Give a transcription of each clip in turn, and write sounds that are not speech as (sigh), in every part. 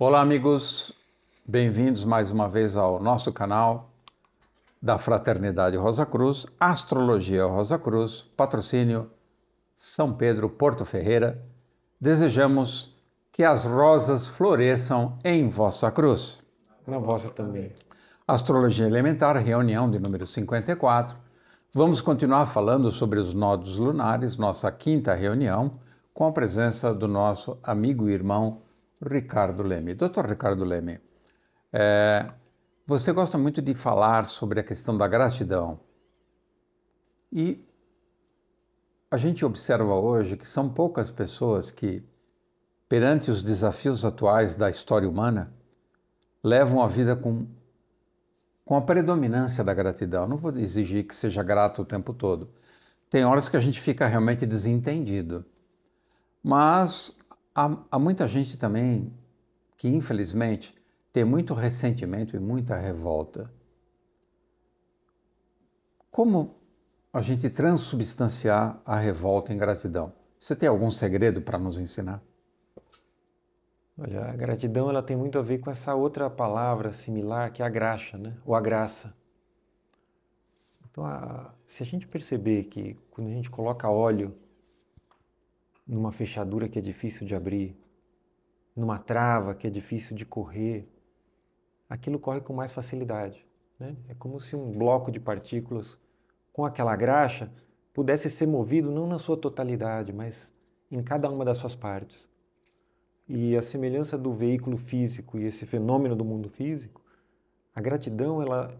Olá, amigos, bem-vindos mais uma vez ao nosso canal da Fraternidade Rosa Cruz, Astrologia Rosa Cruz, patrocínio São Pedro Porto Ferreira. Desejamos que as rosas floresçam em vossa cruz. Na vossa também. Astrologia Elementar, reunião de número 54. Vamos continuar falando sobre os nodos lunares, nossa quinta reunião, com a presença do nosso amigo e irmão Ricardo Leme. Doutor Ricardo Leme, é, você gosta muito de falar sobre a questão da gratidão. E a gente observa hoje que são poucas pessoas que, perante os desafios atuais da história humana, levam a vida com, com a predominância da gratidão. Não vou exigir que seja grato o tempo todo. Tem horas que a gente fica realmente desentendido. Mas Há, há muita gente também que, infelizmente, tem muito ressentimento e muita revolta. Como a gente transubstanciar a revolta em gratidão? Você tem algum segredo para nos ensinar? Olha, a gratidão ela tem muito a ver com essa outra palavra similar que é a graxa, né? Ou a graça. Então, a... se a gente perceber que quando a gente coloca óleo numa fechadura que é difícil de abrir, numa trava que é difícil de correr, aquilo corre com mais facilidade. Né? É como se um bloco de partículas com aquela graxa pudesse ser movido não na sua totalidade, mas em cada uma das suas partes. E a semelhança do veículo físico e esse fenômeno do mundo físico, a gratidão ela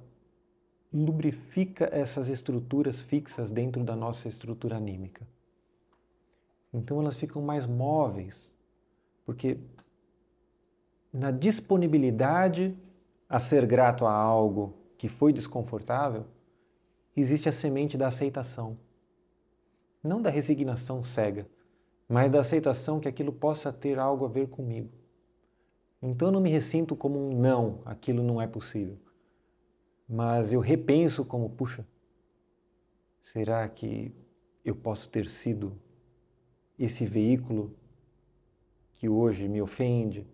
lubrifica essas estruturas fixas dentro da nossa estrutura anímica. Então elas ficam mais móveis, porque na disponibilidade a ser grato a algo que foi desconfortável, existe a semente da aceitação. Não da resignação cega, mas da aceitação que aquilo possa ter algo a ver comigo. Então eu não me ressinto como um não, aquilo não é possível. Mas eu repenso como, puxa, será que eu posso ter sido esse veículo que hoje me ofende,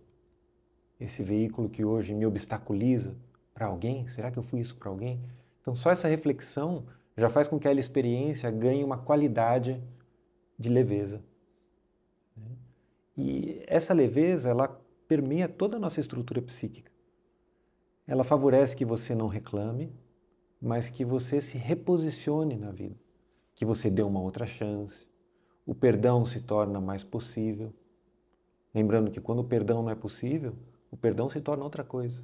esse veículo que hoje me obstaculiza para alguém? Será que eu fui isso para alguém? Então, só essa reflexão já faz com que aquela experiência ganhe uma qualidade de leveza. Né? E essa leveza, ela permeia toda a nossa estrutura psíquica. Ela favorece que você não reclame, mas que você se reposicione na vida, que você dê uma outra chance, o perdão se torna mais possível. Lembrando que quando o perdão não é possível, o perdão se torna outra coisa.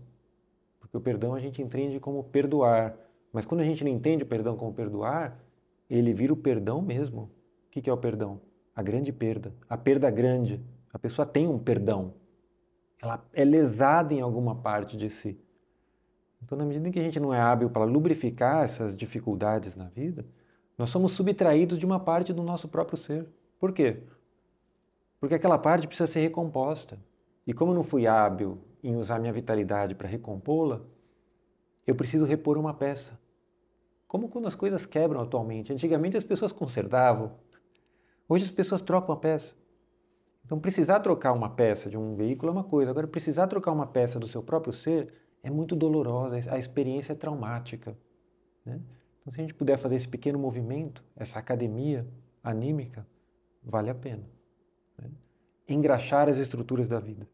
Porque o perdão a gente entende como perdoar. Mas quando a gente não entende o perdão como perdoar, ele vira o perdão mesmo. O que é o perdão? A grande perda, a perda grande. A pessoa tem um perdão. Ela é lesada em alguma parte de si. Então, na medida em que a gente não é hábil para lubrificar essas dificuldades na vida, nós somos subtraídos de uma parte do nosso próprio ser. Por quê? Porque aquela parte precisa ser recomposta. E como eu não fui hábil em usar minha vitalidade para recompô-la, eu preciso repor uma peça. Como quando as coisas quebram atualmente. Antigamente as pessoas consertavam, hoje as pessoas trocam a peça. Então, precisar trocar uma peça de um veículo é uma coisa, agora, precisar trocar uma peça do seu próprio ser é muito dolorosa, a experiência é traumática. Né? Então, se a gente puder fazer esse pequeno movimento, essa academia anímica, vale a pena. Né? Engraxar as estruturas da vida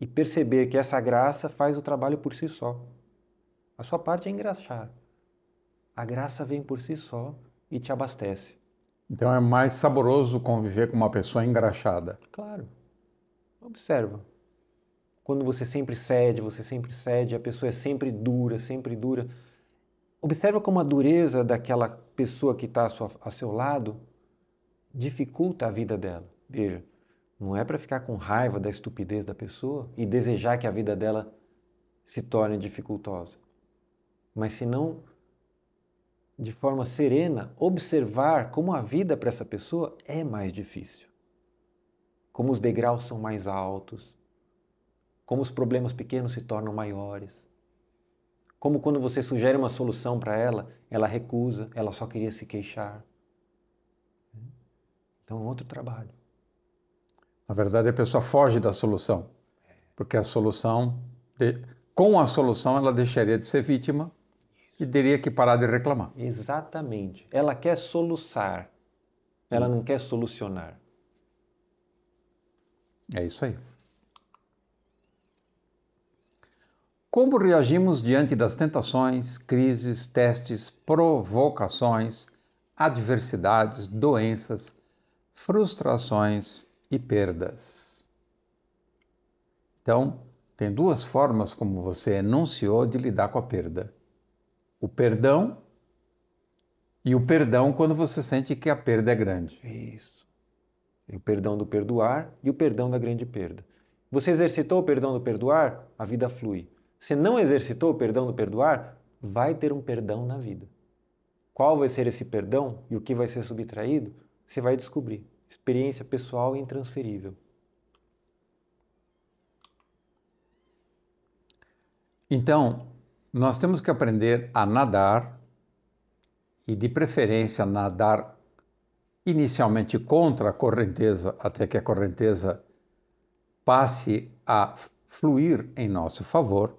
e perceber que essa graça faz o trabalho por si só. A sua parte é engraxar. A graça vem por si só e te abastece. Então é mais saboroso conviver com uma pessoa engraxada. Claro. Observa. Quando você sempre cede, você sempre cede, a pessoa é sempre dura, sempre dura Observa como a dureza daquela pessoa que está a, a seu lado dificulta a vida dela. Veja, não é para ficar com raiva da estupidez da pessoa e desejar que a vida dela se torne dificultosa. Mas se não, de forma serena, observar como a vida para essa pessoa é mais difícil. Como os degraus são mais altos, como os problemas pequenos se tornam maiores como quando você sugere uma solução para ela, ela recusa, ela só queria se queixar. Então, é outro trabalho. Na verdade, a pessoa foge da solução, porque a solução, com a solução, ela deixaria de ser vítima e teria que parar de reclamar. Exatamente. Ela quer soluçar, ela hum. não quer solucionar. É isso aí. Como reagimos diante das tentações, crises, testes, provocações, adversidades, doenças, frustrações e perdas? Então, tem duas formas como você enunciou de lidar com a perda: o perdão e o perdão quando você sente que a perda é grande. Isso. O perdão do perdoar e o perdão da grande perda. Você exercitou o perdão do perdoar, a vida flui se não exercitou o perdão do perdoar, vai ter um perdão na vida. Qual vai ser esse perdão e o que vai ser subtraído, você vai descobrir. Experiência pessoal e intransferível. Então, nós temos que aprender a nadar e, de preferência, nadar inicialmente contra a correnteza, até que a correnteza passe a fluir em nosso favor.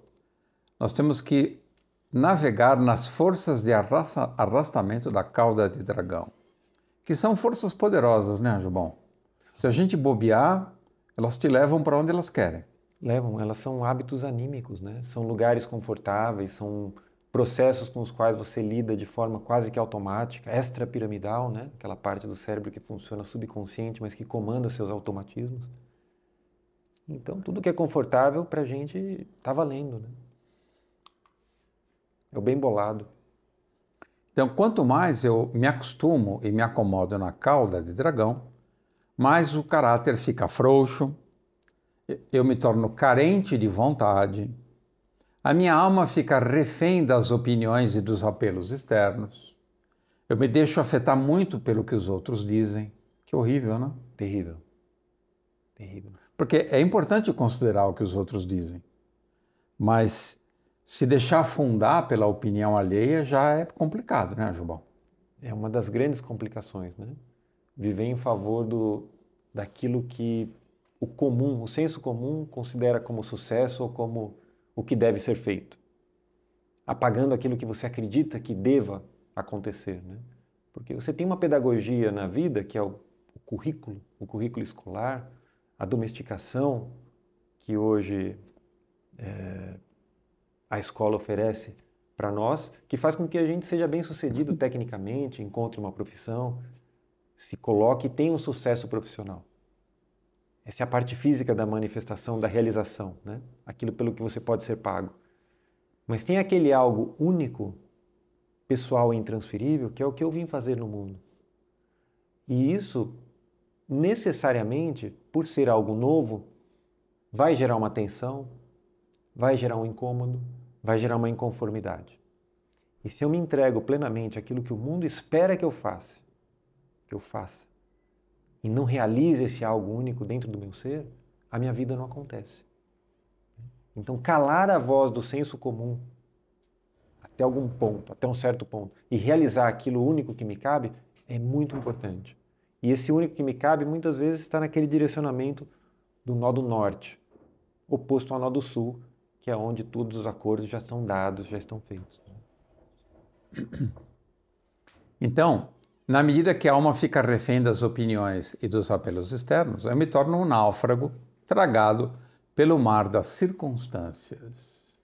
Nós temos que navegar nas forças de arrasta, arrastamento da cauda de dragão, que são forças poderosas, né, Anjo Bom? Se a gente bobear, elas te levam para onde elas querem. Levam, elas são hábitos anímicos, né? São lugares confortáveis, são processos com os quais você lida de forma quase que automática, extrapiramidal, né? Aquela parte do cérebro que funciona subconsciente, mas que comanda seus automatismos. Então, tudo que é confortável para a gente está valendo, né? eu é bem bolado. Então, quanto mais eu me acostumo e me acomodo na cauda de dragão, mais o caráter fica frouxo, eu me torno carente de vontade, a minha alma fica refém das opiniões e dos apelos externos, eu me deixo afetar muito pelo que os outros dizem. Que horrível, né? Terrível. Terrível. Porque é importante considerar o que os outros dizem, mas se deixar afundar pela opinião alheia já é complicado, né, Jubal? É uma das grandes complicações, né? Viver em favor do, daquilo que o comum, o senso comum considera como sucesso ou como o que deve ser feito. Apagando aquilo que você acredita que deva acontecer, né? Porque você tem uma pedagogia na vida que é o, o currículo, o currículo escolar, a domesticação, que hoje é, a escola oferece para nós, que faz com que a gente seja bem sucedido tecnicamente, encontre uma profissão, se coloque e tenha um sucesso profissional. Essa é a parte física da manifestação, da realização, né? aquilo pelo que você pode ser pago. Mas tem aquele algo único, pessoal e intransferível, que é o que eu vim fazer no mundo. E isso, necessariamente, por ser algo novo, vai gerar uma tensão, vai gerar um incômodo, vai gerar uma inconformidade. E se eu me entrego plenamente àquilo que o mundo espera que eu faça, que eu faça, e não realize esse algo único dentro do meu ser, a minha vida não acontece. Então, calar a voz do senso comum até algum ponto, até um certo ponto, e realizar aquilo único que me cabe é muito importante. E esse único que me cabe muitas vezes está naquele direcionamento do nó do norte, oposto ao nó do sul, é onde todos os acordos já são dados, já estão feitos. Né? (clears throat) Então, na medida que a alma fica refém das opiniões e dos apelos externos, eu me torno um náufrago tragado pelo mar das circunstâncias.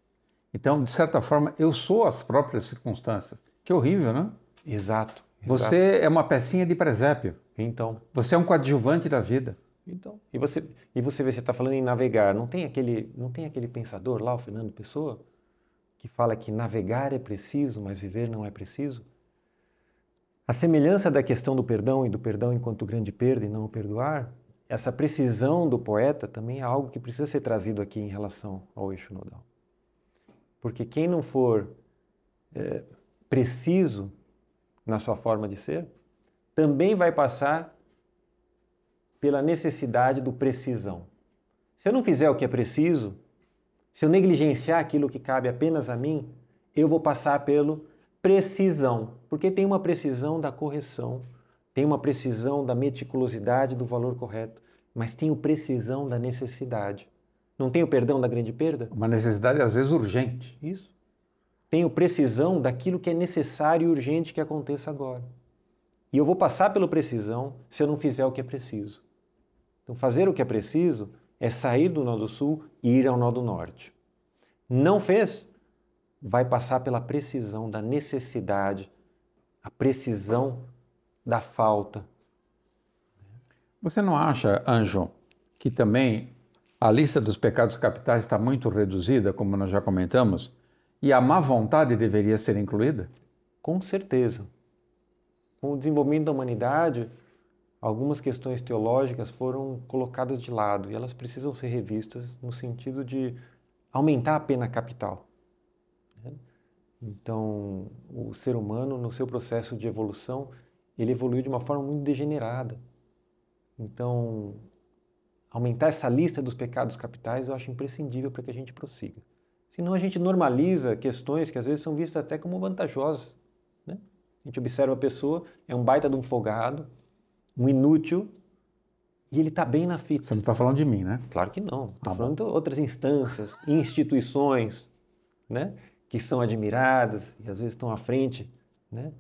Então, de certa forma, eu sou as próprias circunstâncias. Que horrível, né? Exato. exato. Você é uma pecinha de presépio. Então. Você é um coadjuvante da vida. Então, e você, e você vê, se está falando em navegar, não tem, aquele, não tem aquele pensador lá, o Fernando Pessoa, que fala que navegar é preciso, mas viver não é preciso? A semelhança da questão do perdão e do perdão enquanto grande perda e não o perdoar, essa precisão do poeta também é algo que precisa ser trazido aqui em relação ao eixo nodal. Porque quem não for é, preciso na sua forma de ser, também vai passar pela necessidade do precisão. Se eu não fizer o que é preciso, se eu negligenciar aquilo que cabe apenas a mim, eu vou passar pelo precisão, porque tem uma precisão da correção, tem uma precisão da meticulosidade do valor correto, mas tem o precisão da necessidade. Não tem o perdão da grande perda? Uma necessidade às vezes urgente. Isso. Tem o precisão daquilo que é necessário e urgente que aconteça agora. E eu vou passar pelo precisão se eu não fizer o que é preciso. Então, fazer o que é preciso é sair do nó do sul e ir ao nó do norte. Não fez? Vai passar pela precisão da necessidade, a precisão da falta. Você não acha, Anjo, que também a lista dos pecados capitais está muito reduzida, como nós já comentamos, e a má vontade deveria ser incluída? Com certeza. Com o desenvolvimento da humanidade, algumas questões teológicas foram colocadas de lado e elas precisam ser revistas no sentido de aumentar a pena capital. Né? Então, o ser humano, no seu processo de evolução, ele evoluiu de uma forma muito degenerada. Então, aumentar essa lista dos pecados capitais eu acho imprescindível para que a gente prossiga. Senão a gente normaliza questões que às vezes são vistas até como vantajosas. Né? A gente observa a pessoa, é um baita de um folgado, um inútil, e ele está bem na fita. Você não está falando de mim, né? Claro que não. Estou tá ah, falando bom. de outras instâncias, (laughs) instituições, né? que são admiradas e às vezes estão à frente né?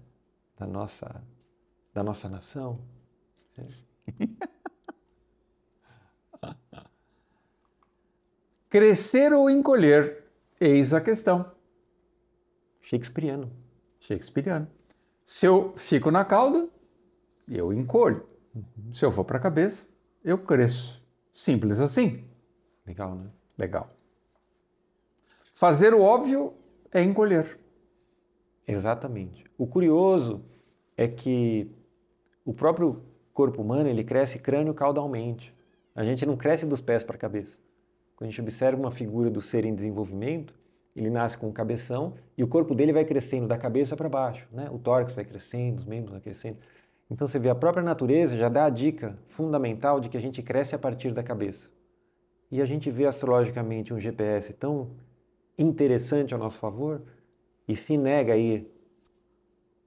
da, nossa, da nossa nação. Né? (laughs) Crescer ou encolher? Eis a questão. Shakespeareano. Shakespeareano. Se eu fico na cauda, eu encolho. Uhum. Se eu for para a cabeça, eu cresço. Simples assim. Legal, né? Legal. Fazer o óbvio é encolher. Exatamente. O curioso é que o próprio corpo humano ele cresce crânio caudalmente. A gente não cresce dos pés para a cabeça. Quando a gente observa uma figura do ser em desenvolvimento, ele nasce com um cabeção e o corpo dele vai crescendo da cabeça para baixo, né? O tórax vai crescendo, os membros vão crescendo. Então você vê a própria natureza já dá a dica fundamental de que a gente cresce a partir da cabeça. E a gente vê astrologicamente um GPS tão interessante ao nosso favor e se nega a ir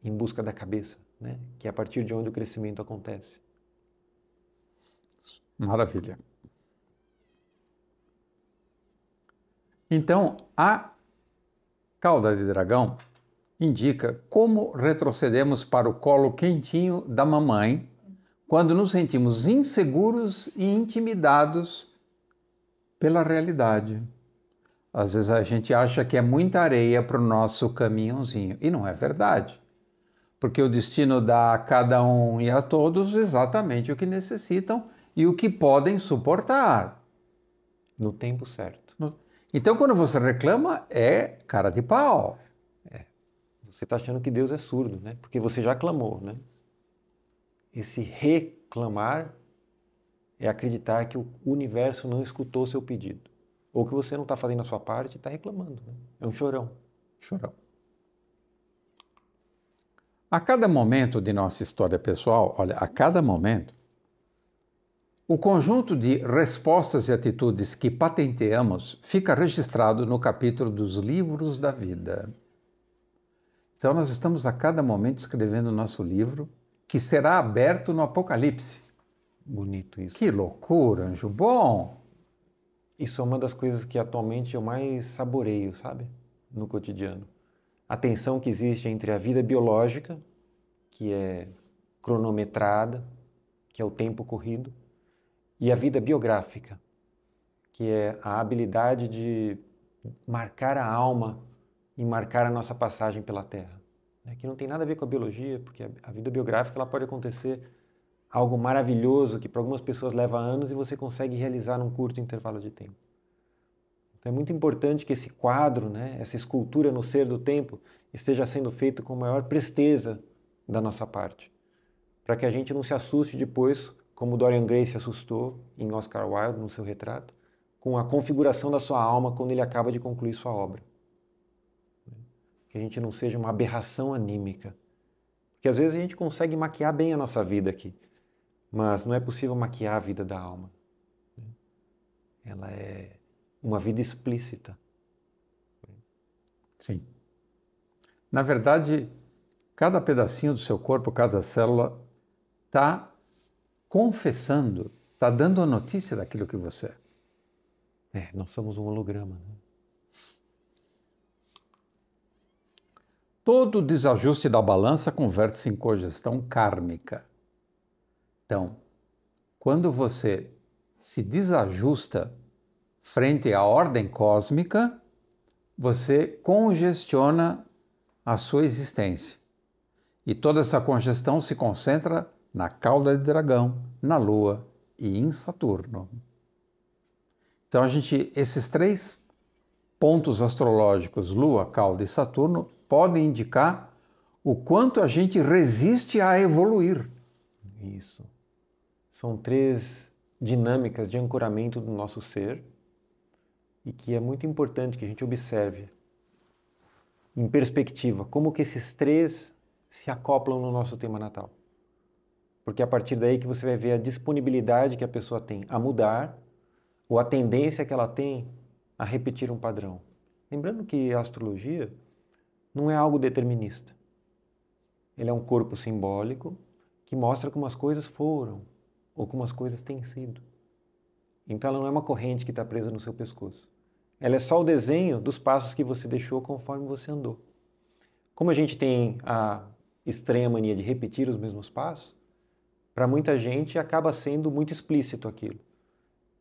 em busca da cabeça, né? que é a partir de onde o crescimento acontece. Maravilha. Então, a cauda de dragão indica como retrocedemos para o colo quentinho da mamãe quando nos sentimos inseguros e intimidados pela realidade. Às vezes a gente acha que é muita areia para o nosso caminhãozinho, e não é verdade, porque o destino dá a cada um e a todos exatamente o que necessitam e o que podem suportar. No tempo certo. Então, quando você reclama, é cara de pau. Você está achando que Deus é surdo, né? Porque você já clamou, né? Esse reclamar é acreditar que o universo não escutou seu pedido. Ou que você não está fazendo a sua parte e está reclamando. Né? É um chorão. Chorão. A cada momento de nossa história pessoal, olha, a cada momento, o conjunto de respostas e atitudes que patenteamos fica registrado no capítulo dos livros da vida. Então, nós estamos a cada momento escrevendo o nosso livro, que será aberto no Apocalipse. Bonito isso. Que loucura, anjo bom! Isso é uma das coisas que atualmente eu mais saboreio, sabe? No cotidiano. A tensão que existe entre a vida biológica, que é cronometrada, que é o tempo corrido, e a vida biográfica, que é a habilidade de marcar a alma em marcar a nossa passagem pela Terra. Né, que não tem nada a ver com a biologia, porque a vida biográfica ela pode acontecer algo maravilhoso que para algumas pessoas leva anos e você consegue realizar num curto intervalo de tempo. Então é muito importante que esse quadro, né, essa escultura no ser do tempo, esteja sendo feito com maior presteza da nossa parte, para que a gente não se assuste depois, como Dorian Gray se assustou em Oscar Wilde, no seu retrato, com a configuração da sua alma quando ele acaba de concluir sua obra que a gente não seja uma aberração anímica. Porque às vezes a gente consegue maquiar bem a nossa vida aqui, mas não é possível maquiar a vida da alma. Né? Ela é uma vida explícita. Sim. Na verdade, cada pedacinho do seu corpo, cada célula, está confessando, está dando a notícia daquilo que você é. É, nós somos um holograma, né? Todo desajuste da balança converte-se em congestão kármica. Então, quando você se desajusta frente à ordem cósmica, você congestiona a sua existência. E toda essa congestão se concentra na cauda de dragão, na lua e em Saturno. Então a gente esses três pontos astrológicos, lua, cauda e Saturno, podem indicar o quanto a gente resiste a evoluir. Isso. São três dinâmicas de ancoramento do nosso ser e que é muito importante que a gente observe em perspectiva como que esses três se acoplam no nosso tema natal. Porque é a partir daí que você vai ver a disponibilidade que a pessoa tem a mudar ou a tendência que ela tem a repetir um padrão. Lembrando que a astrologia não é algo determinista. Ele é um corpo simbólico que mostra como as coisas foram ou como as coisas têm sido. Então ela não é uma corrente que está presa no seu pescoço. Ela é só o desenho dos passos que você deixou conforme você andou. Como a gente tem a extrema mania de repetir os mesmos passos, para muita gente acaba sendo muito explícito aquilo.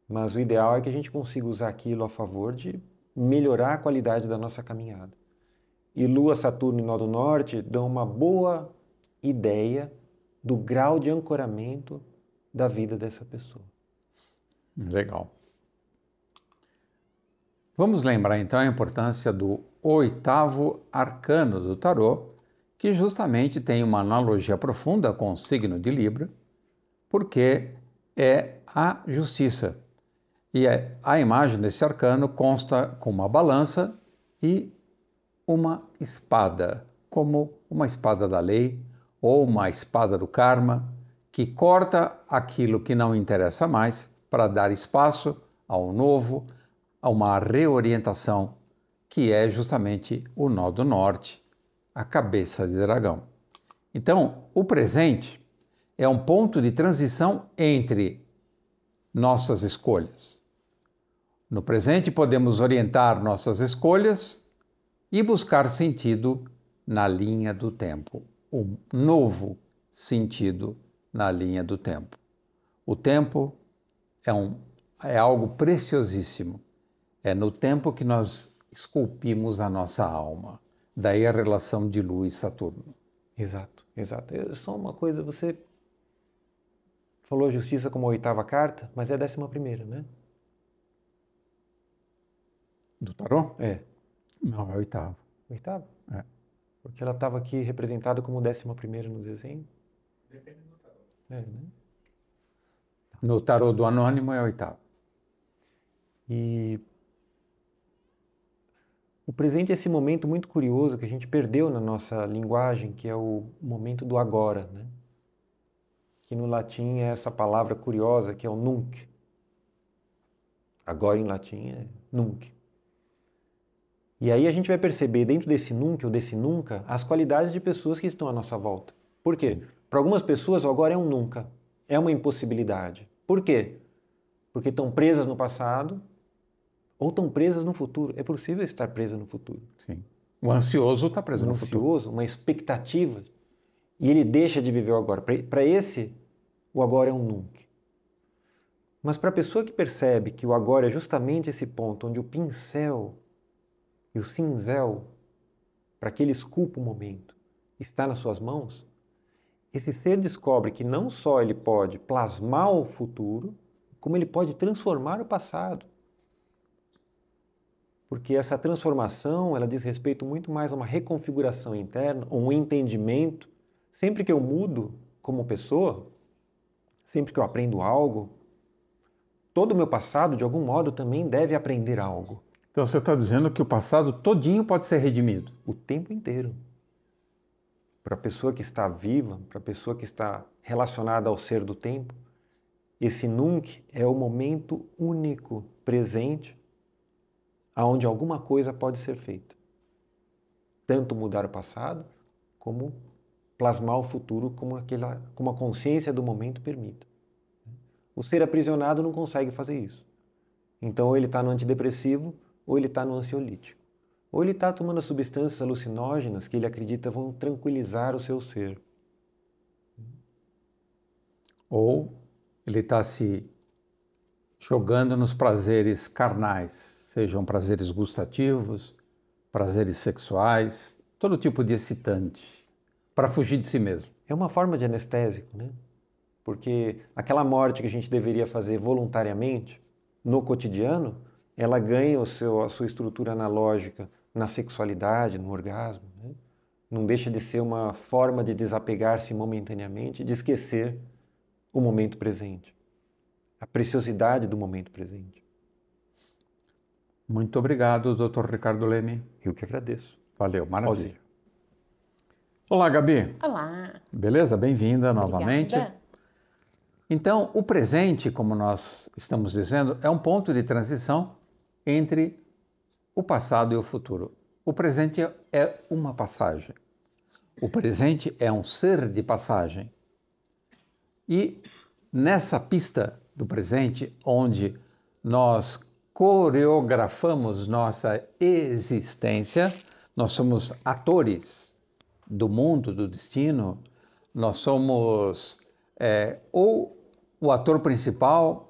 Mas o ideal é que a gente consiga usar aquilo a favor de melhorar a qualidade da nossa caminhada e Lua, Saturno e Nó do Norte dão uma boa ideia do grau de ancoramento da vida dessa pessoa. Legal. Vamos lembrar então a importância do oitavo arcano do tarô, que justamente tem uma analogia profunda com o signo de Libra, porque é a justiça. E é, a imagem desse arcano consta com uma balança e uma espada, como uma espada da lei ou uma espada do karma, que corta aquilo que não interessa mais para dar espaço ao novo, a uma reorientação, que é justamente o nó do norte, a cabeça de dragão. Então, o presente é um ponto de transição entre nossas escolhas. No presente, podemos orientar nossas escolhas e buscar sentido na linha do tempo, um novo sentido na linha do tempo. O tempo é, um, é algo preciosíssimo. É no tempo que nós esculpimos a nossa alma. Daí a relação de Lua e Saturno. Exato, exato. É só uma coisa, você falou justiça como a oitava carta, mas é a décima primeira, né? Do tarô? É. Não, é o oitavo. Oitavo? É. Porque ela estava aqui representada como décima primeira no desenho? Depende do tarô. É, né? Tá. No tarô do anônimo é oitavo. E o presente é esse momento muito curioso que a gente perdeu na nossa linguagem, que é o momento do agora, né? Que no latim é essa palavra curiosa que é o nunc. Agora em latim é nunc. E aí a gente vai perceber dentro desse nunca ou desse nunca as qualidades de pessoas que estão à nossa volta. Por quê? Para algumas pessoas o agora é um nunca, é uma impossibilidade. Por quê? Porque estão presas no passado ou estão presas no futuro. É possível estar presa no futuro. Sim. O ansioso está preso um no futuro. ansioso, uma expectativa. E ele deixa de viver o agora. Para esse, o agora é um nunca. Mas para a pessoa que percebe que o agora é justamente esse ponto onde o pincel e o cinzel para que ele esculpa o momento está nas suas mãos, esse ser descobre que não só ele pode plasmar o futuro, como ele pode transformar o passado. Porque essa transformação, ela diz respeito muito mais a uma reconfiguração interna, um entendimento. Sempre que eu mudo como pessoa, sempre que eu aprendo algo, todo o meu passado, de algum modo, também deve aprender algo. Então você está dizendo que o passado todinho pode ser redimido? O tempo inteiro. Para a pessoa que está viva, para a pessoa que está relacionada ao ser do tempo, esse nunc é o momento único, presente, aonde alguma coisa pode ser feita. Tanto mudar o passado, como plasmar o futuro como, aquela, como a consciência do momento permita. O ser aprisionado não consegue fazer isso. Então ele está no antidepressivo, ou ele está no ansiolítico, ou ele está tomando substâncias alucinógenas que ele acredita vão tranquilizar o seu ser. Ou ele está se jogando nos prazeres carnais, sejam prazeres gustativos, prazeres sexuais, todo tipo de excitante, para fugir de si mesmo. É uma forma de anestésico, né? Porque aquela morte que a gente deveria fazer voluntariamente no cotidiano, ela ganha o seu, a sua estrutura analógica na sexualidade, no orgasmo. Né? Não deixa de ser uma forma de desapegar-se momentaneamente, de esquecer o momento presente, a preciosidade do momento presente. Muito obrigado, Dr. Ricardo Leme. Eu que agradeço. Valeu, maravilha. Olá, Gabi. Olá. Beleza? Bem-vinda novamente. Então, o presente, como nós estamos dizendo, é um ponto de transição entre o passado e o futuro. O presente é uma passagem. O presente é um ser de passagem. E nessa pista do presente, onde nós coreografamos nossa existência, nós somos atores do mundo, do destino, nós somos é, ou o ator principal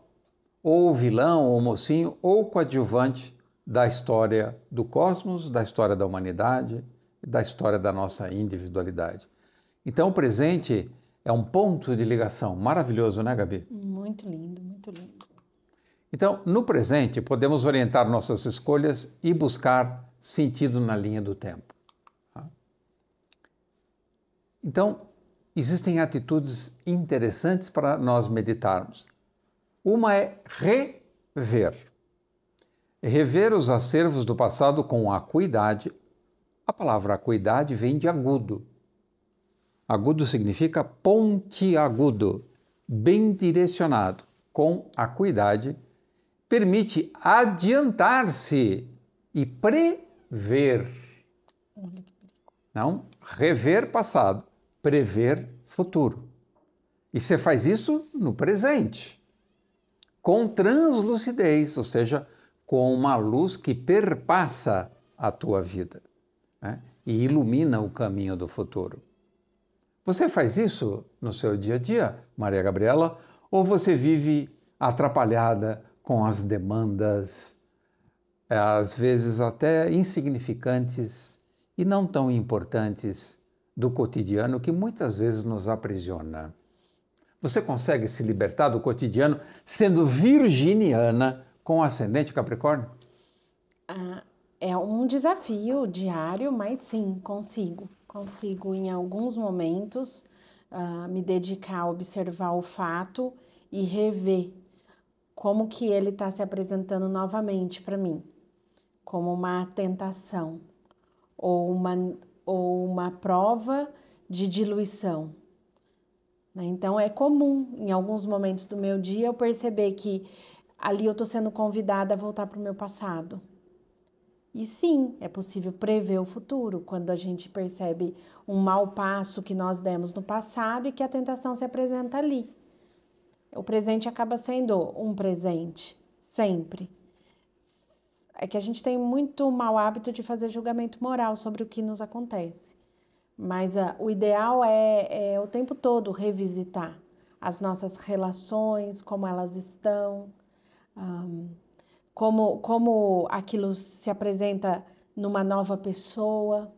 ou vilão, ou mocinho, ou coadjuvante da história do cosmos, da história da humanidade, da história da nossa individualidade. Então, o presente é um ponto de ligação maravilhoso, né, Gabi? Muito lindo, muito lindo. Então, no presente, podemos orientar nossas escolhas e buscar sentido na linha do tempo. Tá? Então, existem atitudes interessantes para nós meditarmos. Uma é rever. Rever os acervos do passado com acuidade. A palavra acuidade vem de agudo. Agudo significa pontiagudo, bem direcionado, com acuidade, permite adiantar-se e prever. Não, rever passado, prever futuro. E você faz isso no presente com translucidez, ou seja, com uma luz que perpassa a tua vida né? e ilumina o caminho do futuro. Você faz isso no seu dia a dia, Maria Gabriela, ou você vive atrapalhada com as demandas, eh, às vezes até insignificantes e não tão importantes do cotidiano que muitas vezes nos aprisiona? Você consegue se libertar do cotidiano sendo virginiana com ascendente Capricórnio? Ah, é um desafio diário, mas sim, consigo. Consigo, em alguns momentos, ah, me dedicar a observar o fato e rever como que ele está se apresentando novamente para mim, como uma tentação ou uma, ou uma prova de diluição né? Então é comum, em alguns momentos do meu dia, eu perceber que ali eu estou sendo convidada a voltar para o meu passado. E sim, é possível prever o futuro quando a gente percebe um mau passo que nós demos no passado e que a tentação se apresenta ali. O presente acaba sendo um presente, sempre. É que a gente tem muito mau hábito de fazer julgamento moral sobre o que nos acontece. Mas ah, o ideal é, é o tempo todo revisitar as nossas relações, como elas estão, um, como, como aquilo se apresenta numa nova pessoa,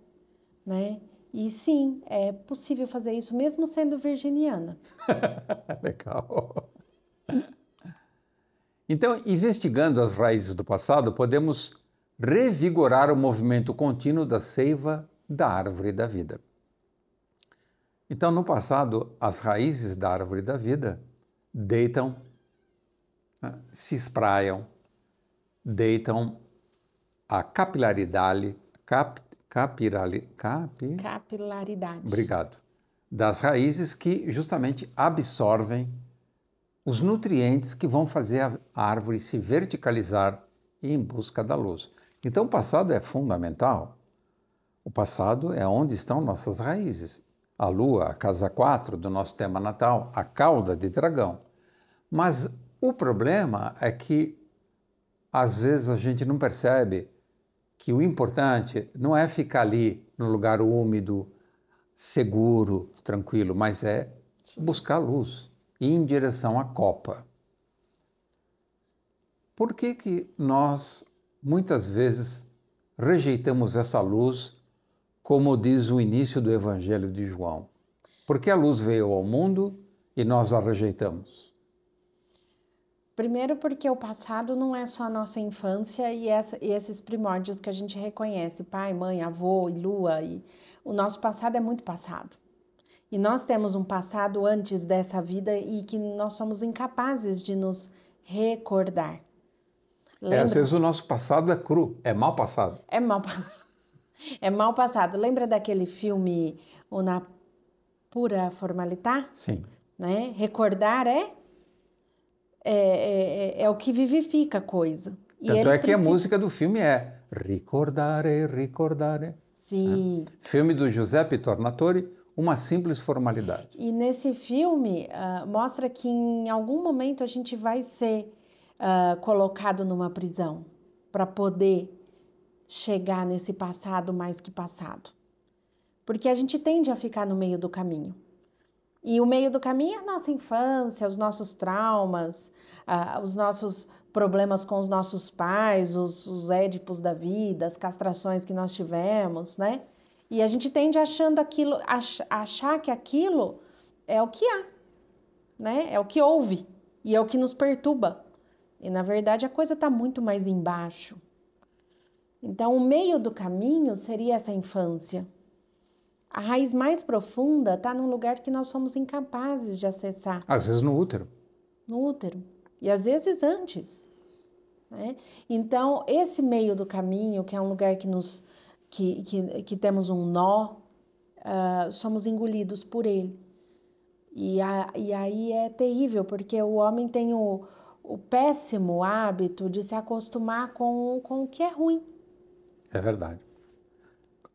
né? E sim, é possível fazer isso mesmo sendo virginiana. (laughs) Legal. Então, investigando as raízes do passado, podemos revigorar o movimento contínuo da seiva da árvore da vida. Então, no passado, as raízes da árvore da vida deitam, né, se espraiam, deitam a capilaridade, cap, capirali, capi, capilaridade. Obrigado. Das raízes que justamente absorvem os nutrientes que vão fazer a árvore se verticalizar em busca da luz. Então, o passado é fundamental. O passado é onde estão nossas raízes a lua, a casa 4 do nosso tema natal, a cauda de dragão. Mas o problema é que às vezes a gente não percebe que o importante não é ficar ali no lugar úmido, seguro, tranquilo, mas é buscar luz em direção à copa. Por que que nós muitas vezes rejeitamos essa luz como diz o início do Evangelho de João. Porque a luz veio ao mundo e nós a rejeitamos. Primeiro, porque o passado não é só a nossa infância e, essa, e esses primórdios que a gente reconhece, pai, mãe, avô e lua. E o nosso passado é muito passado. E nós temos um passado antes dessa vida e que nós somos incapazes de nos recordar. É, às vezes o nosso passado é cru, é mal passado. É mal passado. É mal passado. Lembra daquele filme O Na Pura Formalitar? Sim. Né? Recordar é, é é, é, é o que vivifica a coisa. E Tanto é que a música do filme é Ricordare, Ricordare. Sim. Né? Filme do Giuseppe Tornatore, uma simples formalidade. E nesse filme uh, mostra que em algum momento a gente vai ser uh, colocado numa prisão para poder chegar nesse passado mais que passado. Porque a gente tende a ficar no meio do caminho. E o meio do caminho é a nossa infância, os nossos traumas, uh, os nossos problemas com os nossos pais, os, os édipos da vida, as castrações que nós tivemos, né? E a gente tende achando aquilo, ach, achar que aquilo é o que há, né? É o que houve e é o que nos perturba. E na verdade a coisa está muito mais embaixo. Então, o meio do caminho seria essa infância. A raiz mais profunda está num lugar que nós somos incapazes de acessar. Às vezes no útero. No útero. E às vezes antes. Né? Então, esse meio do caminho, que é um lugar que, nos, que, que, que temos um nó, uh, somos engolidos por ele. E, a, e aí é terrível, porque o homem tem o, o péssimo hábito de se acostumar com, com o que é ruim. É verdade.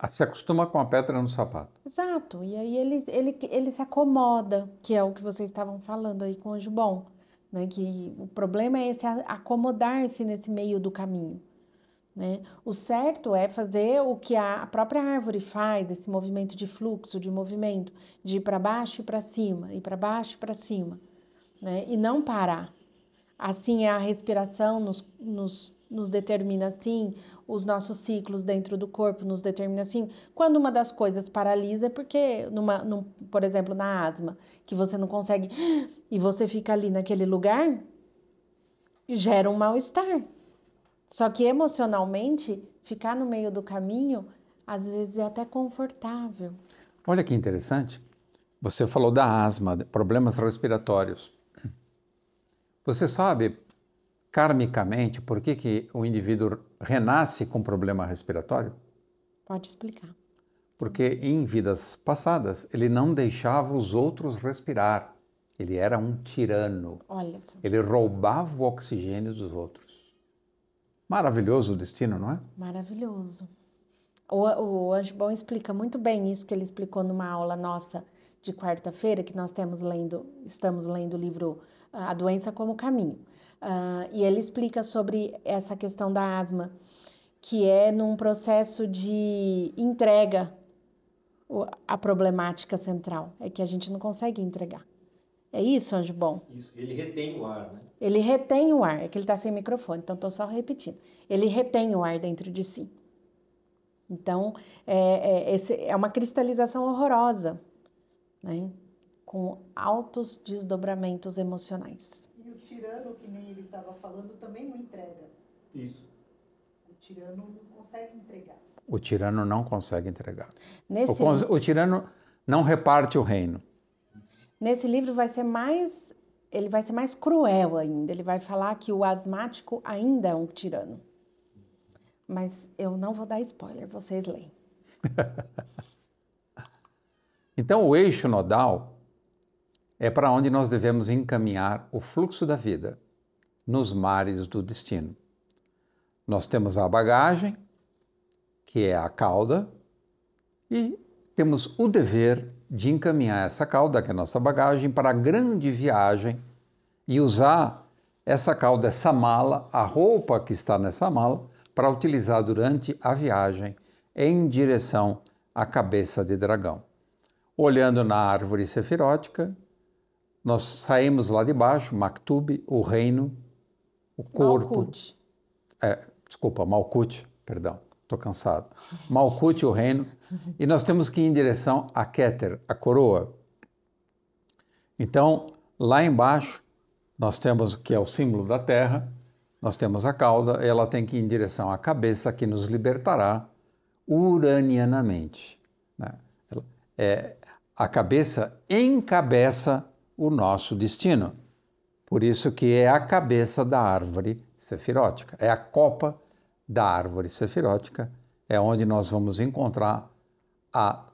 Se acostuma com a pedra no sapato. Exato. E aí ele, ele, ele se acomoda, que é o que vocês estavam falando aí com o anjo bom. Né? Que o problema é esse acomodar-se nesse meio do caminho. Né? O certo é fazer o que a própria árvore faz, esse movimento de fluxo, de movimento, de ir para baixo e para cima, e para baixo e para cima, né? e não parar. Assim é a respiração nos, nos, nos determina assim, os nossos ciclos dentro do corpo nos determina assim. Quando uma das coisas paralisa, é porque, numa, num, por exemplo, na asma, que você não consegue (gasps) e você fica ali naquele lugar, gera um mal-estar. Só que emocionalmente, ficar no meio do caminho, às vezes é até confortável. Olha que interessante. Você falou da asma, problemas respiratórios. Você sabe karmicamente por que, que o indivíduo renasce com problema respiratório? Pode explicar. Porque em vidas passadas ele não deixava os outros respirar. Ele era um tirano. Olha só. Ele roubava o oxigênio dos outros. Maravilhoso o destino, não é? Maravilhoso. O, o Anjo Bom explica muito bem isso que ele explicou numa aula nossa de quarta-feira que nós temos lendo, estamos lendo o livro a doença como caminho. Uh, e ele explica sobre essa questão da asma, que é num processo de entrega a problemática central, é que a gente não consegue entregar. É isso, anjo bom? Isso. Ele retém o ar, né? Ele retém o ar, é que ele está sem microfone, então estou só repetindo. Ele retém o ar dentro de si. Então, é, é, é uma cristalização horrorosa, né? com altos desdobramentos emocionais. E o tirano, que nem ele estava falando, também não entrega. Isso. O tirano não consegue entregar. O tirano não consegue entregar. Nesse o, livro... o tirano não reparte o reino. Nesse livro vai ser mais ele vai ser mais cruel ainda. Ele vai falar que o asmático ainda é um tirano. Mas eu não vou dar spoiler, vocês leem. (laughs) então o eixo nodal é para onde nós devemos encaminhar o fluxo da vida, nos mares do destino. Nós temos a bagagem, que é a cauda, e temos o dever de encaminhar essa cauda, que é a nossa bagagem, para a grande viagem e usar essa cauda, essa mala, a roupa que está nessa mala, para utilizar durante a viagem em direção à cabeça de dragão. Olhando na árvore sefirótica, nós saímos lá de baixo, Maktub, o reino, o corpo. Malkut. É, desculpa, Malkut, perdão, estou cansado. Malkut, o reino, e nós temos que ir em direção a Keter, a coroa. Então, lá embaixo, nós temos o que é o símbolo da terra, nós temos a cauda, ela tem que ir em direção à cabeça que nos libertará uranianamente. Né? É, a cabeça encabeça o nosso destino. Por isso que é a cabeça da árvore sefirótica, é a copa da árvore sefirótica, é onde nós vamos encontrar a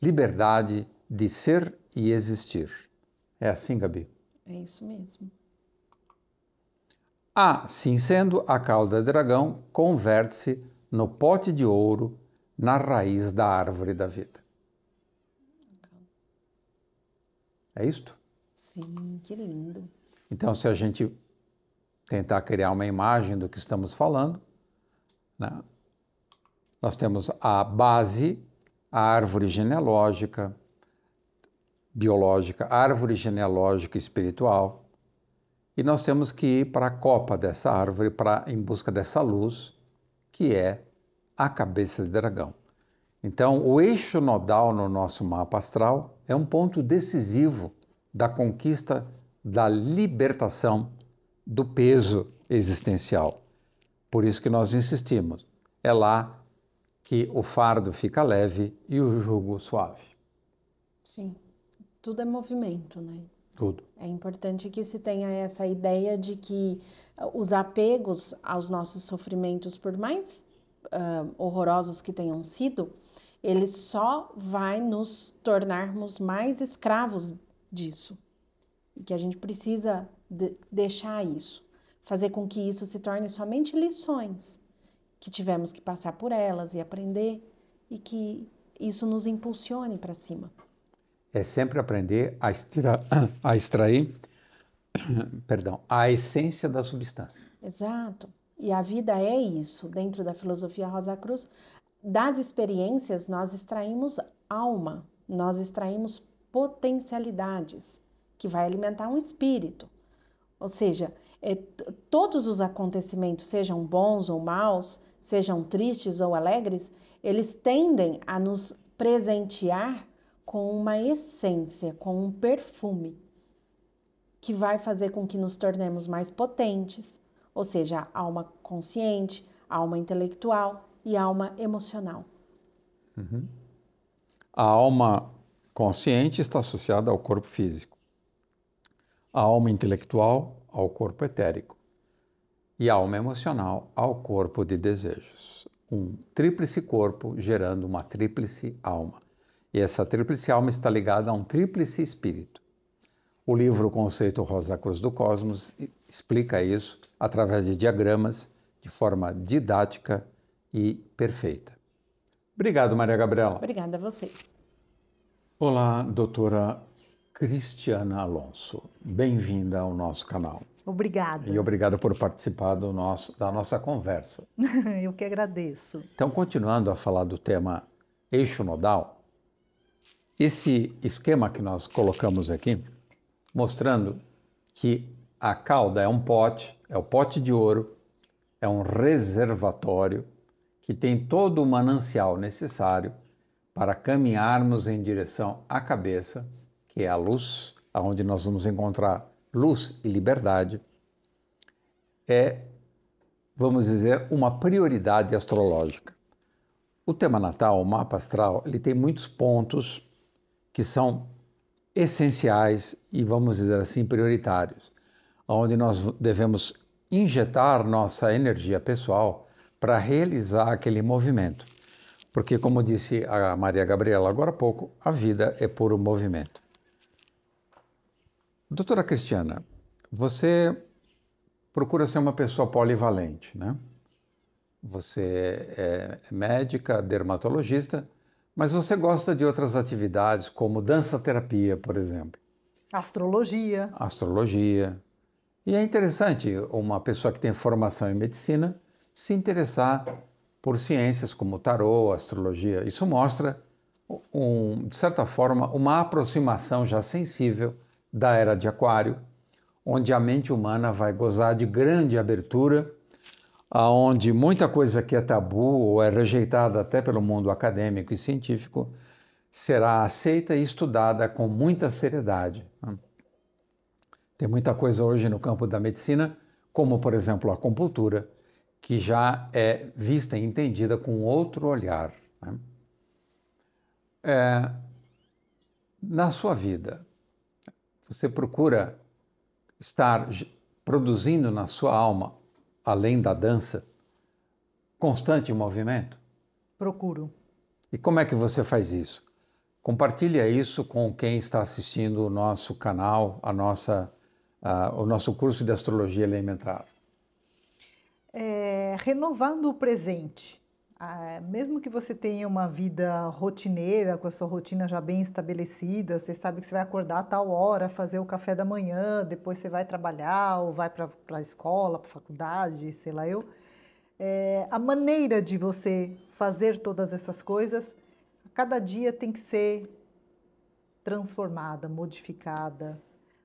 liberdade de ser e existir. É assim, Gabi? É isso mesmo. Assim sendo, a cauda dragão converte-se no pote de ouro na raiz da árvore da vida. É isto? Sim, que lindo. Então, se a gente tentar criar uma imagem do que estamos falando, né? nós temos a base, a árvore genealógica, biológica, árvore genealógica espiritual, e nós temos que ir para a copa dessa árvore para em busca dessa luz, que é a cabeça de dragão. Então, o eixo nodal no nosso mapa astral é um ponto decisivo da conquista da libertação do peso existencial. Por isso que nós insistimos. É lá que o fardo fica leve e o jugo suave. Sim. Tudo é movimento, né? Tudo. É importante que se tenha essa ideia de que ah, os apegos aos nossos sofrimentos, por mais uh, horrorosos que tenham sido, ele só vai nos tornarmos mais escravos disso e que a gente precisa de deixar isso, fazer com que isso se torne somente lições que tivemos que passar por elas e aprender e que isso nos impulsione para cima. É sempre aprender a, estirar, (coughs) a extrair (coughs) perdão, a essência da substância. Exato. E a vida é isso. Dentro da filosofia Rosa Cruz, das experiências nós extraímos alma, nós extraímos potencialidades, que vai alimentar um espírito. Ou seja, é, todos os acontecimentos, sejam bons ou maus, sejam tristes ou alegres, eles tendem a nos presentear com uma essência, com um perfume, que vai fazer com que nos tornemos mais potentes, ou seja, alma consciente, alma intelectual e alma emocional. Uhum. A alma consciente está associada ao corpo físico, a alma intelectual ao corpo etérico e a alma emocional ao corpo de desejos. Um tríplice corpo gerando uma tríplice alma. E essa tríplice alma está ligada a um tríplice espírito. O livro Conceito Rosa Cruz do Cosmos explica isso através de diagramas de forma didática e perfeita. Obrigado, Maria Gabriela. Obrigada a vocês. Olá, doutora Cristiana Alonso. Bem-vinda ao nosso canal. Obrigada. E obrigado por participar do nosso, da nossa conversa. (laughs) Eu que agradeço. Então, continuando a falar do tema eixo nodal, esse esquema que nós colocamos aqui, mostrando que a cauda é um pote, é o pote de ouro, é um reservatório que tem todo o manancial necessário para caminharmos em direção à cabeça, que é a luz, aonde nós vamos encontrar luz e liberdade, é, vamos dizer, uma prioridade astrológica. O tema natal, o mapa astral, ele tem muitos pontos que são essenciais e vamos dizer assim prioritários, onde nós devemos injetar nossa energia pessoal para realizar aquele movimento. Porque, como disse a Maria Gabriela agora há pouco, a vida é puro movimento. Doutora Cristiana, você procura ser uma pessoa polivalente, né? Você é médica, dermatologista, mas você gosta de outras atividades, como dança-terapia, por exemplo. Astrologia. Astrologia. E é interessante uma pessoa que tem formação em medicina se interessar por ciências como tarô, astrologia. Isso mostra, um, de certa forma, uma aproximação já sensível da era de Aquário, onde a mente humana vai gozar de grande abertura, aonde muita coisa que é tabu ou é rejeitada até pelo mundo acadêmico e científico será aceita e estudada com muita seriedade. Tem muita coisa hoje no campo da medicina, como por exemplo a acupuntura, que já é vista e entendida com outro olhar. Né? É, na sua vida, você procura estar produzindo na sua alma, além da dança, constante movimento? Procuro. E como é que você faz isso? Compartilha isso com quem está assistindo o nosso canal, a nossa, o nosso curso de astrologia elementar é, renovando o presente. Ah, mesmo que você tenha uma vida rotineira, com a sua rotina já bem estabelecida, você sabe que você vai acordar a tal hora, fazer o café da manhã, depois você vai trabalhar ou vai para a escola, para a faculdade, sei lá eu. É, a maneira de você fazer todas essas coisas, cada dia tem que ser transformada, modificada,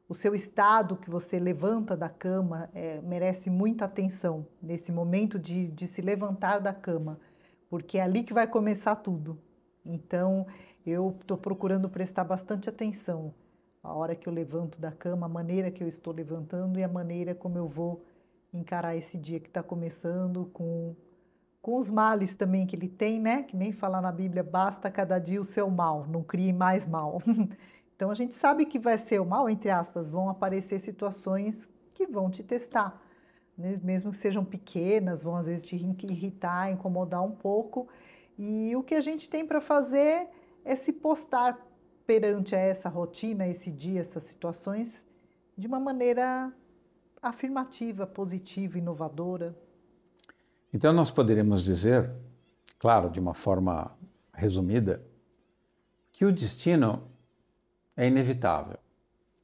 o seu estado que você levanta da cama é, merece muita atenção nesse momento de, de se levantar da cama, porque é ali que vai começar tudo. Então, eu estou procurando prestar bastante atenção a hora que eu levanto da cama, a maneira que eu estou levantando e a maneira como eu vou encarar esse dia que está começando com com os males também que ele tem, né? Que nem falar na Bíblia, basta cada dia o seu mal, não crie mais mal. (laughs) Então a gente sabe que vai ser o mal, entre aspas, vão aparecer situações que vão te testar, né? mesmo que sejam pequenas, vão às vezes te irritar, incomodar um pouco. E o que a gente tem para fazer é se postar perante essa rotina, esse dia, essas situações de uma maneira afirmativa, positiva, inovadora. Então nós poderíamos dizer, claro, de uma forma resumida, que o destino é inevitável.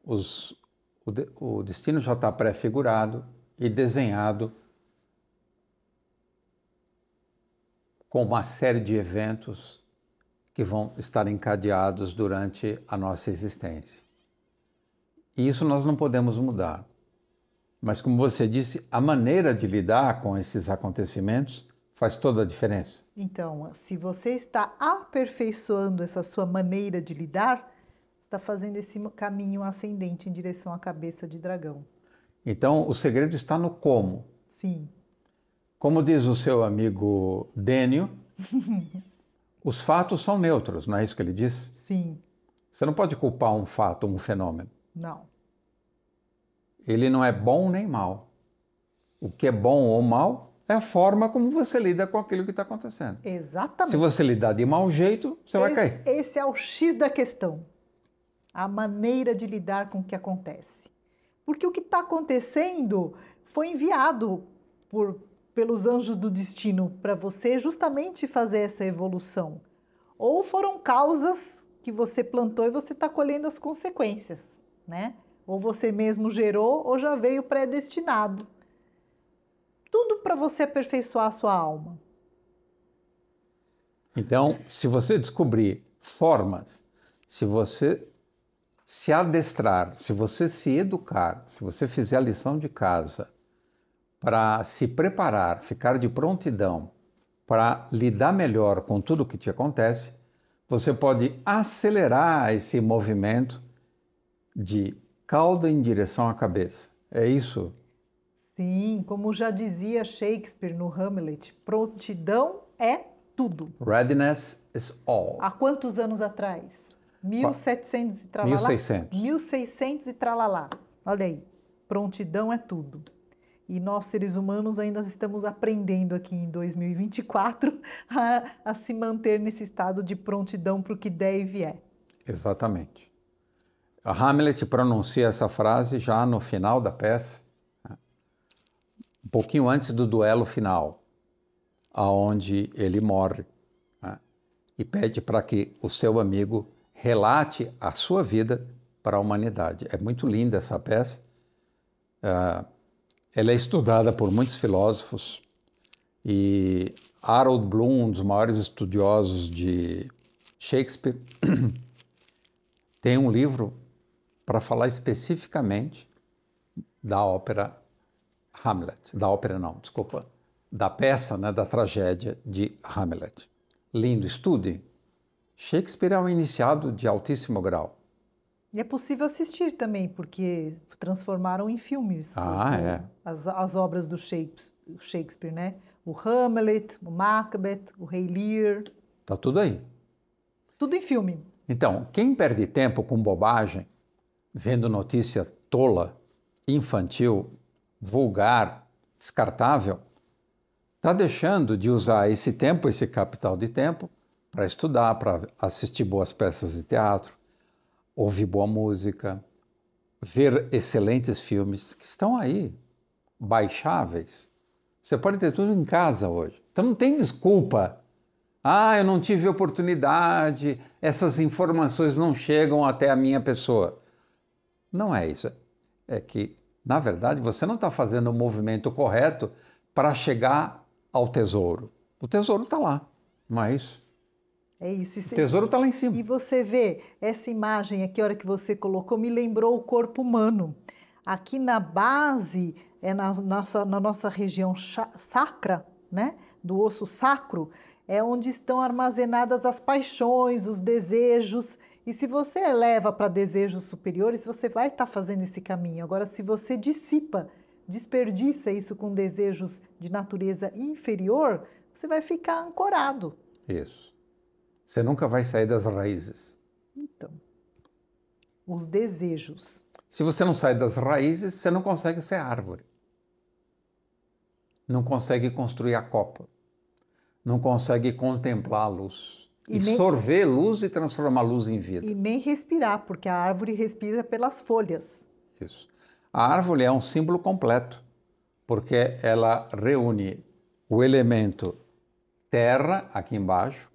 Os, o, o destino já está pré-figurado e desenhado com uma série de eventos que vão estar encadeados durante a nossa existência. E isso nós não podemos mudar. Mas, como você disse, a maneira de lidar com esses acontecimentos faz toda a diferença. Então, se você está aperfeiçoando essa sua maneira de lidar, está fazendo esse caminho ascendente em direção à cabeça de dragão. Então, o segredo está no como. Sim. Como diz o seu amigo Dênio, (laughs) os fatos são neutros, não é isso que ele diz? Sim. Você não pode culpar um fato, um fenômeno. Não. Ele não é bom nem mal. O que é bom ou mal é a forma como você lida com aquilo que está acontecendo. Exatamente. Se você lidar de mau jeito, você esse, vai cair. Esse é o X da questão a maneira de lidar com o que acontece. Porque o que está acontecendo foi enviado por, pelos anjos do destino para você justamente fazer essa evolução. Ou foram causas que você plantou e você está colhendo as consequências, né? Ou você mesmo gerou ou já veio predestinado. Tudo para você aperfeiçoar a sua alma. Então, se você descobrir formas, se você se adestrar, se você se educar, se você fizer a lição de casa para se preparar, ficar de prontidão para lidar melhor com tudo o que te acontece, você pode acelerar esse movimento de cauda em direção à cabeça. É isso? Sim, como já dizia Shakespeare no Hamlet, prontidão é tudo. Readiness is all. Há quantos anos atrás? 1700 e tralalá. 1600. 1600 e tralalá. Olha aí, prontidão é tudo. E nós, seres humanos, ainda estamos aprendendo aqui em 2024 (laughs) a, a se manter nesse estado de prontidão para o que der e vier. Exatamente. A Hamlet pronuncia essa frase já no final da peça, né? um pouquinho antes do duelo final, aonde ele morre né? e pede para que o seu amigo relate a sua vida para a humanidade. É muito linda essa peça. Ah, ela é estudada por muitos filósofos e Harold Bloom, um dos maiores estudiosos de Shakespeare, (clears throat) tem um livro para falar especificamente da ópera Hamlet, da ópera não, desculpa, da peça, né, da tragédia de Hamlet. Lindo, estude. Shakespeare é um iniciado de altíssimo grau. E é possível assistir também, porque transformaram em filmes ah, o, é. as, as, obras do Shakespeare, né? O Hamlet, o Macbeth, o Rei Lear. Tá tudo aí. Tudo em filme. Então, quem perde tempo com bobagem, vendo notícia tola, infantil, vulgar, descartável, está deixando de usar esse tempo, esse capital de tempo, para estudar, para assistir boas peças de teatro, ouvir boa música, ver excelentes filmes que estão aí, baixáveis. Você pode ter tudo em casa hoje. Então não tem desculpa. Ah, eu não tive oportunidade, essas informações não chegam até a minha pessoa. Não é isso. É que, na verdade, você não está fazendo o movimento correto para chegar ao tesouro. O tesouro está lá, não é isso? É isso. o tesouro está lá em cima. E você vê essa imagem aqui, a hora que você colocou, me lembrou o corpo humano. Aqui na base, é na nossa, na nossa região sacra, né? do osso sacro, é onde estão armazenadas as paixões, os desejos. E se você eleva para desejos superiores, você vai estar tá fazendo esse caminho. Agora, se você dissipa, desperdiça isso com desejos de natureza inferior, você vai ficar ancorado. Isso. Você nunca vai sair das raízes. Então, os desejos. Se você não sai das raízes, você não consegue ser árvore. Não consegue construir a copa. Não consegue contemplar a luz. E, e nem... sorver luz e transformar luz em vida. E nem respirar, porque a árvore respira pelas folhas. Isso. A árvore é um símbolo completo, porque ela reúne o elemento terra aqui embaixo,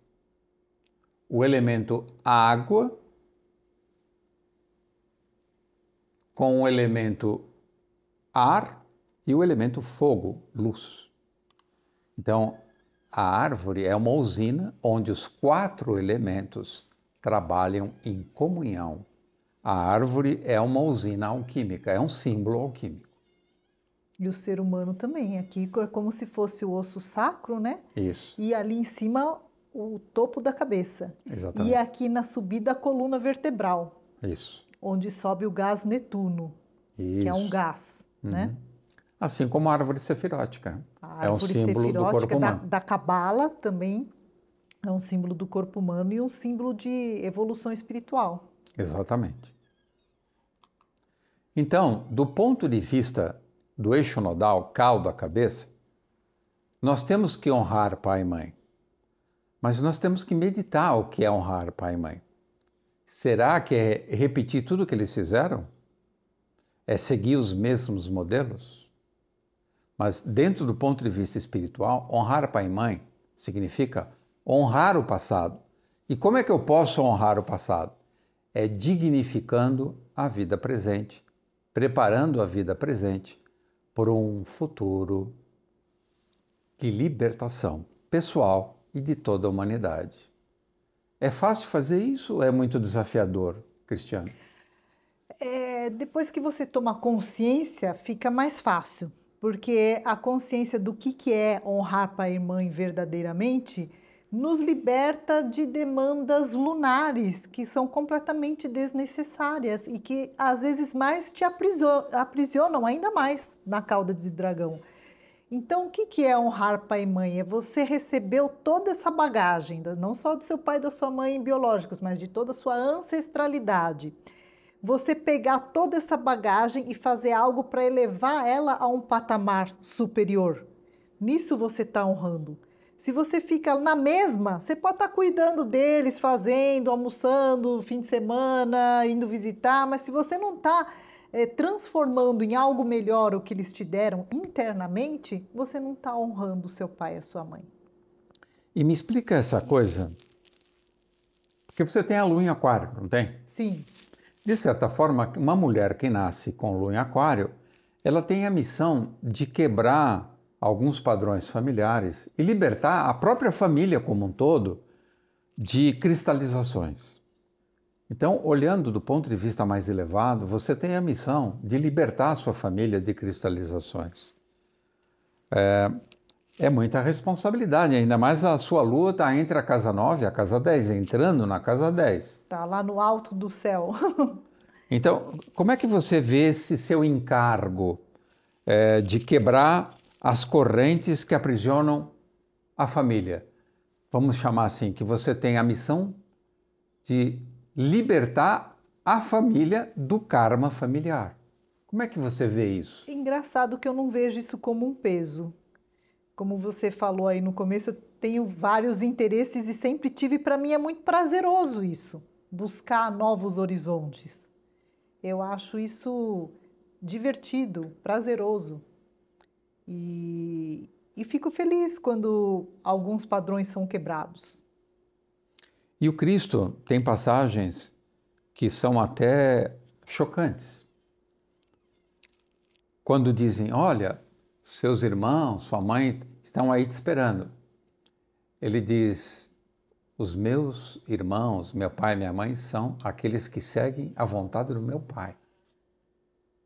o elemento água com o elemento ar e o elemento fogo, luz. Então, a árvore é uma usina onde os quatro elementos trabalham em comunhão. A árvore é uma usina alquímica, é um símbolo alquímico. E o ser humano também. Aqui é como se fosse o osso sacro, né? Isso. E ali em cima o topo da cabeça. Exatamente. E aqui na subida a coluna vertebral. Isso. Onde sobe o gás Netuno, Isso. que é um gás, uhum. né? Assim como a árvore sefirótica. A árvore é um símbolo do corpo humano. Da cabala também é um símbolo do corpo humano e um símbolo de evolução espiritual. Exatamente. Então, do ponto de vista do eixo nodal, cauda-cabeça, nós temos que honrar pai e mãe. Mas nós temos que meditar o que é honrar pai e mãe. Será que é repetir tudo o que eles fizeram? É seguir os mesmos modelos? Mas, dentro do ponto de vista espiritual, honrar pai e mãe significa honrar o passado. E como é que eu posso honrar o passado? É dignificando a vida presente, preparando a vida presente por um futuro de libertação pessoal e de toda a humanidade. É fácil fazer isso ou é muito desafiador, Cristiano? É, depois que você toma consciência, fica mais fácil, porque a consciência do que, que é honrar pai e mãe verdadeiramente nos liberta de demandas lunares que são completamente desnecessárias e que às vezes mais te aprisionam ainda mais na cauda de dragão. Então, o que é honrar pai e mãe? É você recebeu toda essa bagagem, não só do seu pai e da sua mãe biológicos, mas de toda a sua ancestralidade. Você pegar toda essa bagagem e fazer algo para elevar ela a um patamar superior. Nisso você está honrando. Se você fica na mesma, você pode estar tá cuidando deles, fazendo, almoçando, fim de semana, indo visitar, mas se você não está é, transformando em algo melhor o que eles te deram internamente, você não está honrando seu pai e a sua mãe. E me explica essa coisa. Porque você tem a lua em aquário, não tem? Sim. De certa forma, uma mulher que nasce com lua em aquário, ela tem a missão de quebrar alguns padrões familiares e libertar a própria família como um todo de cristalizações. Então, olhando do ponto de vista mais elevado, você tem a missão de libertar a sua família de cristalizações. É, é muita responsabilidade, ainda mais a sua lua está entre a casa 9 e a casa 10, entrando na casa 10. Está lá no alto do céu. (laughs) então, como é que você vê esse seu encargo é, de quebrar as correntes que aprisionam a família? Vamos chamar assim, que você tem a missão de libertar a família do karma familiar. Como é que você vê isso? É engraçado que eu não vejo isso como um peso. Como você falou aí no começo, eu tenho vários interesses e sempre tive, para mim é muito prazeroso isso, buscar novos horizontes. Eu acho isso divertido, prazeroso. E, e fico feliz quando alguns padrões são quebrados. E o Cristo tem passagens que são até chocantes. Quando dizem: Olha, seus irmãos, sua mãe estão aí te esperando. Ele diz: Os meus irmãos, meu pai e minha mãe, são aqueles que seguem a vontade do meu pai.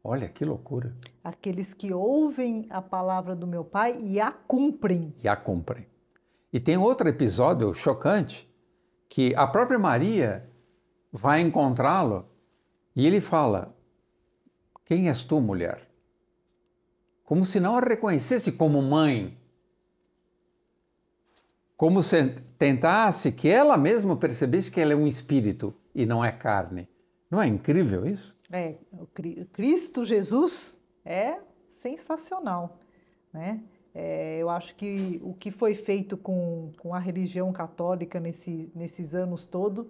Olha que loucura. Aqueles que ouvem a palavra do meu pai e a cumprem. E a cumprem. E tem outro episódio chocante que a própria Maria vai encontrá-lo e ele fala: Quem és tu, mulher? Como se não a reconhecesse como mãe. Como se tentasse que ela mesma percebesse que ela é um espírito e não é carne. Não é incrível isso? É, o Cristo Jesus é sensacional, né? É, eu acho que o que foi feito com, com a religião católica nesse, nesses anos todo,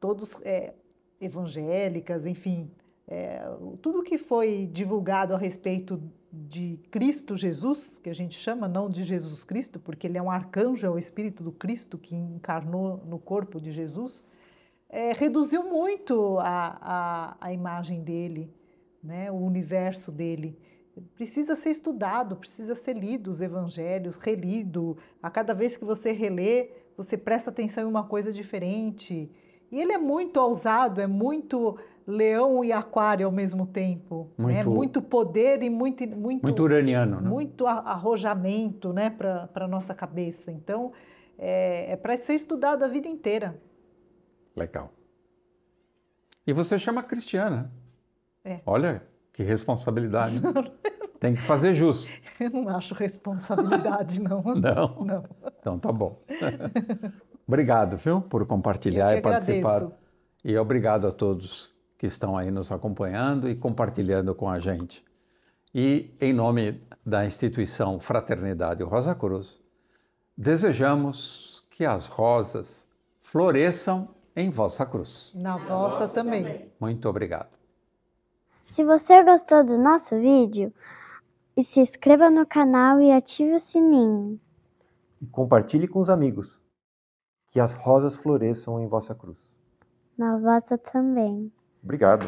todos é, evangélicas, enfim, é, tudo que foi divulgado a respeito de Cristo Jesus, que a gente chama não de Jesus Cristo, porque ele é um arcanjo, é o Espírito do Cristo que encarnou no corpo de Jesus, é, reduziu muito a, a, a imagem dele, né, o universo dele precisa ser estudado, precisa ser lido os evangelhos, relido. A cada vez que você relê, você presta atenção em uma coisa diferente. E ele é muito ousado, é muito leão e aquário ao mesmo tempo. Né? Muito, muito poder e muito. Muito, muito uraniano, né? Muito arrojamento né? para a nossa cabeça. Então, é, é para ser estudado a vida inteira. Legal. E você chama Cristiana. É. Olha, que responsabilidade. (laughs) Tem que fazer justo. Eu não acho responsabilidade, não. (laughs) Não? Não. Então tá bom. obrigado, viu, por compartilhar e participar. Agradeço. E obrigado a todos que estão aí nos acompanhando e compartilhando com a gente. E em nome da instituição Fraternidade Rosa Cruz, desejamos que as rosas floresçam em vossa cruz. Na vossa também. Muito obrigado. Se você gostou do nosso vídeo, se inscreva no canal e ative o sininho. E compartilhe com os amigos. Que as rosas floresçam em vossa cruz. Na vossa também. Obrigado.